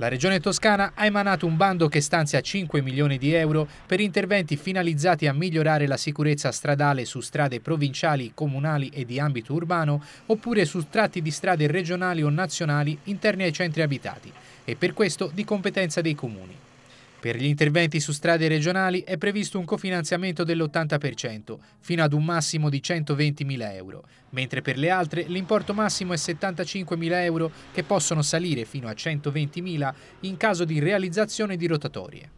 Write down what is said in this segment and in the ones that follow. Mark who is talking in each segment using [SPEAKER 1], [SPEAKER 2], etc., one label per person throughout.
[SPEAKER 1] La Regione Toscana ha emanato un bando che stanzia 5 milioni di euro per interventi finalizzati a migliorare la sicurezza stradale su strade provinciali, comunali e di ambito urbano, oppure su tratti di strade regionali o nazionali interni ai centri abitati, e per questo di competenza dei comuni. Per gli interventi su strade regionali è previsto un cofinanziamento dell'80%, fino ad un massimo di 120.000 euro, mentre per le altre l'importo massimo è 75.000 euro che possono salire fino a 120.000 in caso di realizzazione di rotatorie.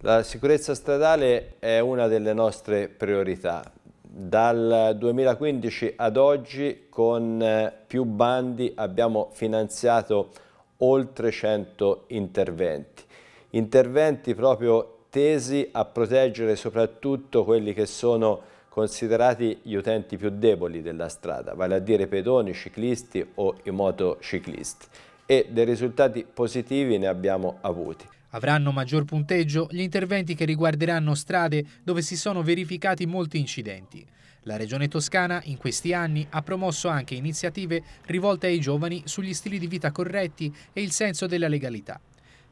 [SPEAKER 2] La sicurezza stradale è una delle nostre priorità. Dal 2015 ad oggi con eh, più bandi abbiamo finanziato oltre 100 interventi interventi proprio tesi a proteggere soprattutto quelli che sono considerati gli utenti più deboli della strada, vale a dire pedoni, ciclisti o i motociclisti e dei risultati positivi ne abbiamo avuti.
[SPEAKER 1] Avranno maggior punteggio gli interventi che riguarderanno strade dove si sono verificati molti incidenti. La Regione Toscana in questi anni ha promosso anche iniziative rivolte ai giovani sugli stili di vita corretti e il senso della legalità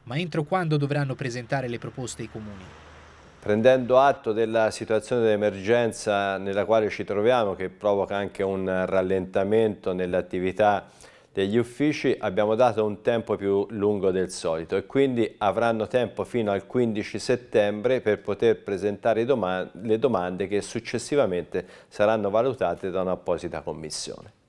[SPEAKER 1] ma entro quando dovranno presentare le proposte ai comuni?
[SPEAKER 2] Prendendo atto della situazione d'emergenza nella quale ci troviamo, che provoca anche un rallentamento nell'attività degli uffici, abbiamo dato un tempo più lungo del solito e quindi avranno tempo fino al 15 settembre per poter presentare le domande che successivamente saranno valutate da un'apposita commissione.